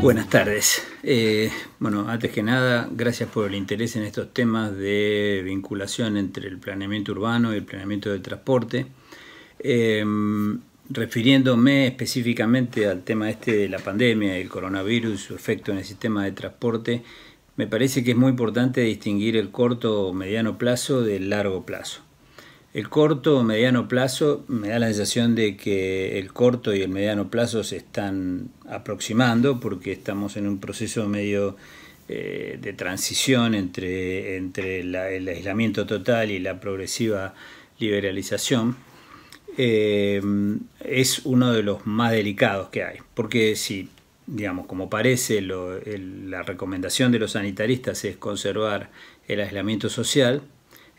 Buenas tardes. Eh, bueno, antes que nada, gracias por el interés en estos temas de vinculación entre el planeamiento urbano y el planeamiento del transporte. Em, refiriéndome específicamente al tema este de la pandemia, el coronavirus, su efecto en el sistema de transporte, me parece que es muy importante distinguir el corto o mediano plazo del largo plazo. El corto o mediano plazo, me da la sensación de que el corto y el mediano plazo se están aproximando porque estamos en un proceso medio eh, de transición entre, entre el aislamiento total y la progresiva liberalización. Eh, es uno de los más delicados que hay, porque si, digamos, como parece, la recomendación de los sanitaristas es conservar el aislamiento social,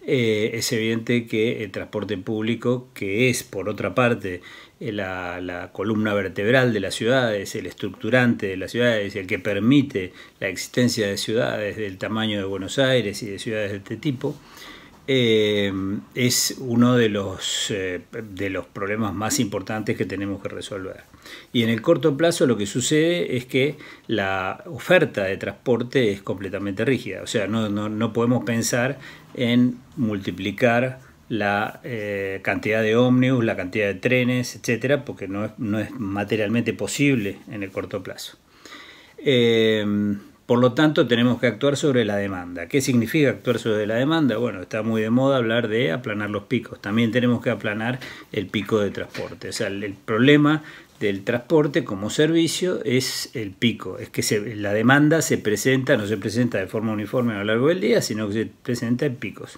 eh, es evidente que el transporte público, que es por otra parte eh, la, columna vertebral de las ciudades, el estructurante de las ciudades, el que permite la existencia de ciudades del tamaño de Buenos Aires y de ciudades de este tipo, Em, es uno de los, eh, de los problemas más importantes que tenemos que resolver. Y en el corto plazo lo que sucede es que la oferta de transporte es completamente rígida, o sea, no, podemos pensar en multiplicar la eh, cantidad de ómnibus, la cantidad de trenes, etcétera, porque no es, no es materialmente posible en el corto plazo. Em, por lo tanto, tenemos que actuar sobre la demanda. ¿Qué significa actuar sobre la demanda? Bueno, está muy de moda hablar de aplanar los picos. También tenemos que aplanar el pico de transporte. O sea, el, problema del transporte como servicio es el pico. Es que la demanda se presenta, no se presenta de forma uniforme a lo largo del día, sino que se presenta en picos.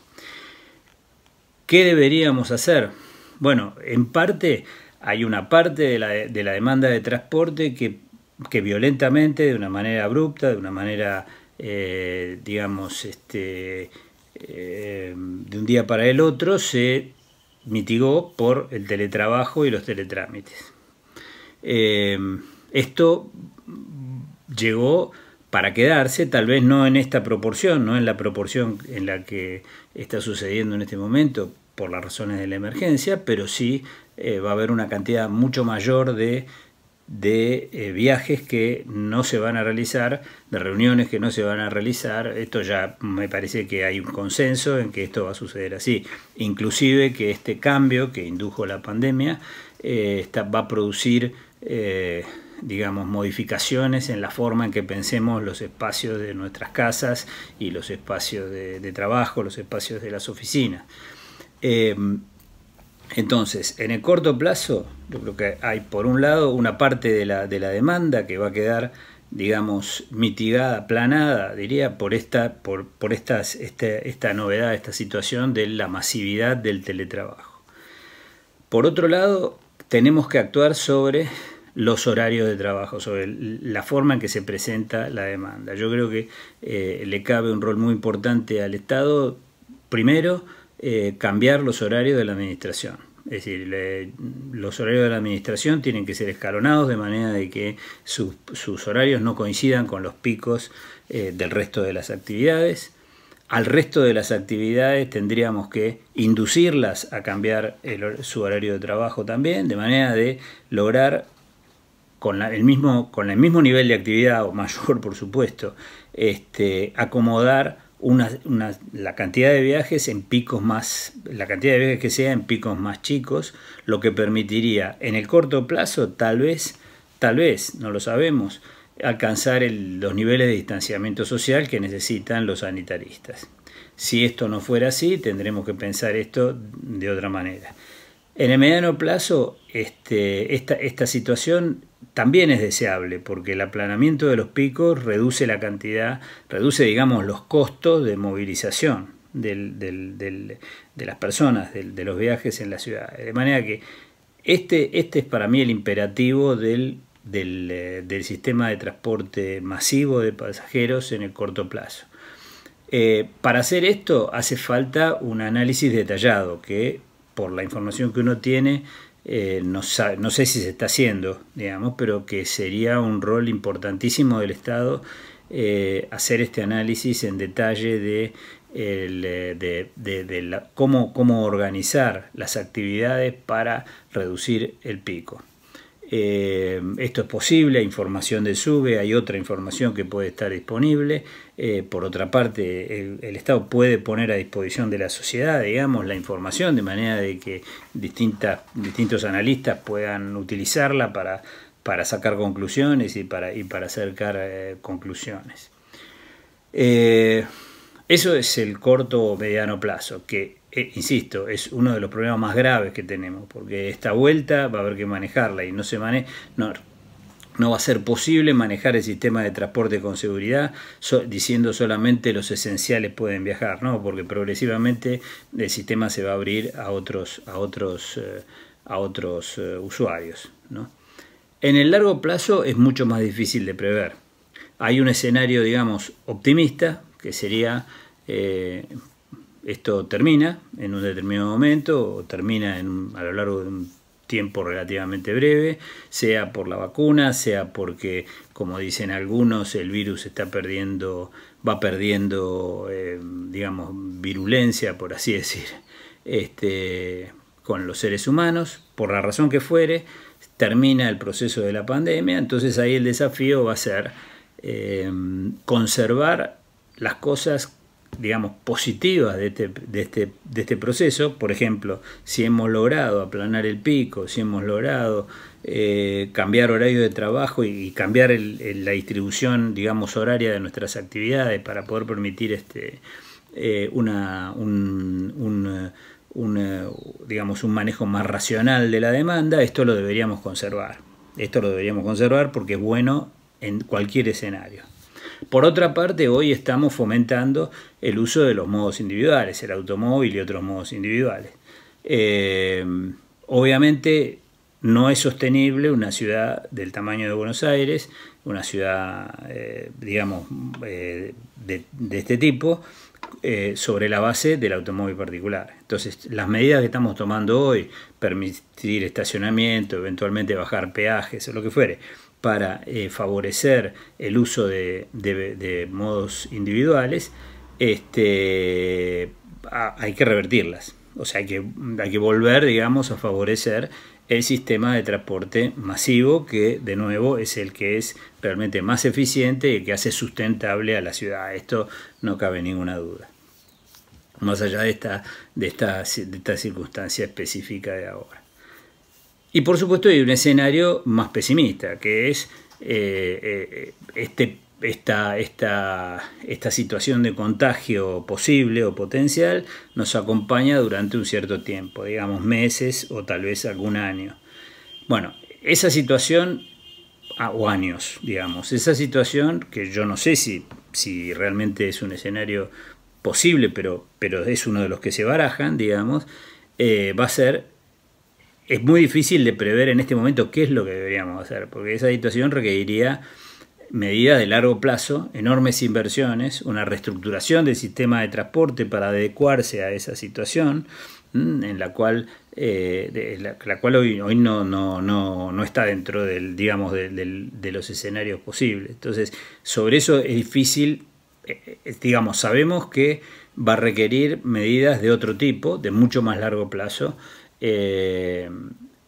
¿Qué deberíamos hacer? Bueno, en parte hay una parte de la demanda de transporte que que violentamente, de una manera abrupta, de una manera, eh, digamos, este, eh, de un día para el otro, se mitigó por el teletrabajo y los teletrámites. Eh, esto llegó para quedarse, tal vez no en esta proporción, no en la proporción en la que está sucediendo en este momento por las razones de la emergencia, pero sí va a haber una cantidad mucho mayor de de eh, viajes que no se van a realizar, de reuniones que no se van a realizar. Esto ya me parece que hay un consenso en que esto va a suceder así. Inclusive que este cambio que indujo la pandemia eh, va a producir, eh, digamos, modificaciones en la forma en que pensemos los espacios de nuestras casas y los espacios de trabajo, los espacios de las oficinas. Entonces, en el corto plazo, yo creo que hay por un lado una parte de la, demanda que va a quedar, digamos, mitigada, aplanada, diría, por esta, por, por estas, este, esta novedad, esta situación de la masividad del teletrabajo. Por otro lado, tenemos que actuar sobre los horarios de trabajo, sobre la forma en que se presenta la demanda. Yo creo que eh, le cabe un rol muy importante al Estado, primero, eh, cambiar los horarios de la administración. Es decir, los horarios de la administración tienen que ser escalonados de manera de que sus, horarios no coincidan con los picos eh, del resto de las actividades. Al resto de las actividades tendríamos que inducirlas a cambiar su horario de trabajo también, de manera de lograr con, el mismo, con el mismo nivel de actividad, o mayor por supuesto, este, acomodar la cantidad de viajes en picos más, la cantidad de viajes que sea en picos más chicos, lo que permitiría en el corto plazo tal vez, tal vez, no lo sabemos, alcanzar los niveles de distanciamiento social que necesitan los sanitaristas. Si esto no fuera así, tendremos que pensar esto de otra manera. En el mediano plazo, este, esta situación también es deseable porque el aplanamiento de los picos reduce la cantidad, reduce, digamos, los costos de movilización del, del, de las personas, de los viajes en la ciudad. De manera que este, este es para mí el imperativo del, del eh, sistema de transporte masivo de pasajeros en el corto plazo. Eh, para hacer esto hace falta un análisis detallado que, por la información que uno tiene, eh, no, sé si se está haciendo, digamos, pero que sería un rol importantísimo del Estado eh, hacer este análisis en detalle de, eh, cómo organizar las actividades para reducir el pico. Eh, esto es posible, información de SUBE, hay otra información que puede estar disponible. Eh, por otra parte, el, Estado puede poner a disposición de la sociedad, digamos, la información de manera de que distintas, distintos analistas puedan utilizarla para, para sacar conclusiones y para, para acercar eh, conclusiones. eso es el corto o mediano plazo, que eh, insisto, es uno de los problemas más graves que tenemos, porque esta vuelta va a haber que manejarla y no se no, va a ser posible manejar el sistema de transporte con seguridad diciendo solamente los esenciales pueden viajar, ¿no? porque progresivamente el sistema se va a abrir a otros, a otros, eh, a otros eh, usuarios. En el largo plazo es mucho más difícil de prever. Hay un escenario, digamos, optimista, que sería esto termina en un determinado momento o termina en, a lo largo de un tiempo relativamente breve, sea por la vacuna, sea porque, como dicen algunos, el virus está perdiendo, va perdiendo, eh, digamos, virulencia, por así decir, este, con los seres humanos, por la razón que fuere, termina el proceso de la pandemia, entonces ahí el desafío va a ser eh, conservar las cosas digamos, positivas de este, de, este, de este, proceso, por ejemplo, si hemos logrado aplanar el pico, si hemos logrado eh, cambiar horario de trabajo y, cambiar el, la distribución, digamos, horaria de nuestras actividades para poder permitir este, eh, una, un, eh, digamos, un manejo más racional de la demanda, esto lo deberíamos conservar. Esto lo deberíamos conservar porque es bueno en cualquier escenario. Por otra parte, hoy estamos fomentando el uso de los modos individuales, el automóvil y otros modos individuales. Eh, obviamente no es sostenible una ciudad del tamaño de Buenos Aires, una ciudad, eh, digamos, eh, de, este tipo, eh, sobre la base del automóvil particular. Entonces, las medidas que estamos tomando hoy, permitir estacionamiento, eventualmente bajar peajes o lo que fuere, para eh, favorecer el uso de, modos individuales, este, hay que revertirlas. O sea, hay que, hay que volver, digamos, a favorecer el sistema de transporte masivo, que de nuevo es el que es realmente más eficiente y el que hace sustentable a la ciudad. Esto no cabe ninguna duda, más allá de esta, de esta, esta circunstancia específica de ahora. Y por supuesto hay un escenario más pesimista, que es eh, eh, este esta, esta, situación de contagio posible o potencial nos acompaña durante un cierto tiempo, digamos meses o tal vez algún año. Bueno, esa situación, ah, o años, digamos, esa situación que yo no sé si, si realmente es un escenario posible, pero, pero es uno de los que se barajan, digamos, eh, va a ser, es muy difícil de prever en este momento qué es lo que deberíamos hacer, porque esa situación requeriría medidas de largo plazo, enormes inversiones, una reestructuración del sistema de transporte para adecuarse a esa situación, en la cual, eh, la, cual hoy, hoy no, no, no, no está dentro del, digamos, de los escenarios posibles. Entonces, sobre eso es difícil, eh, eh, digamos, sabemos que va a requerir medidas de otro tipo, de mucho más largo plazo. Eh,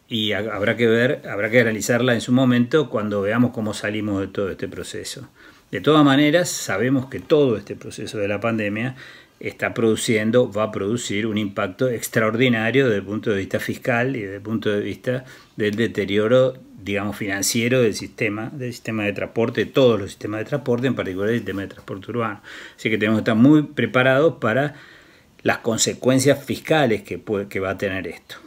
y habrá que ver, habrá que analizarla en su momento cuando veamos cómo salimos de todo este proceso. De todas maneras, sabemos que todo este proceso de la pandemia está produciendo, va a producir un impacto extraordinario desde el punto de vista fiscal y desde el punto de vista del deterioro, digamos, financiero del sistema, del sistema de transporte, de todos los sistemas de transporte, en particular el sistema de transporte urbano. Así que tenemos que estar muy preparados para las consecuencias fiscales que, va a tener esto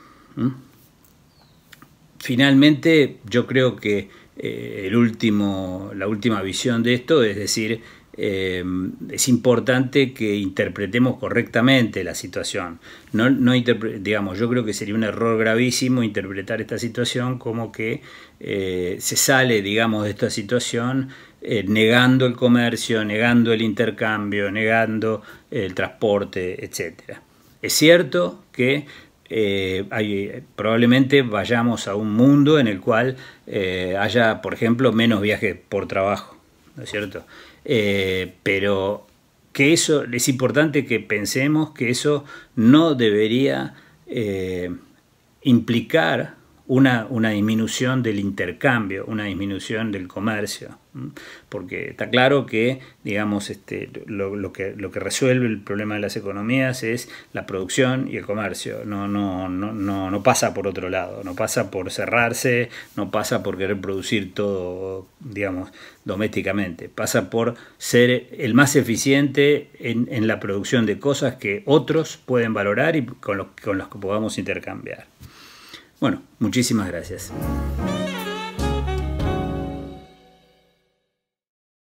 finalmente yo creo que eh, el último, la última visión de esto es decir, eh, es importante que interpretemos correctamente la situación. No, digamos, yo creo que sería un error gravísimo interpretar esta situación como que eh, se sale, digamos, de esta situación negando el comercio, negando el intercambio, negando el transporte, etc. Es cierto que eh, probablemente vayamos a un mundo en el cual eh, haya, por ejemplo, menos viajes por trabajo, ¿no es cierto? Eh, pero que eso, es importante que pensemos que eso no debería implicar una, disminución del intercambio, una disminución del comercio, porque está claro que, digamos, este, lo, que, lo que resuelve el problema de las economías es la producción y el comercio, no, no, no, no, no pasa por otro lado, no pasa por cerrarse, no pasa por querer producir todo, digamos, domésticamente, pasa por ser el más eficiente en, la producción de cosas que otros pueden valorar y con los, con los que podamos intercambiar. Bueno, muchísimas gracias.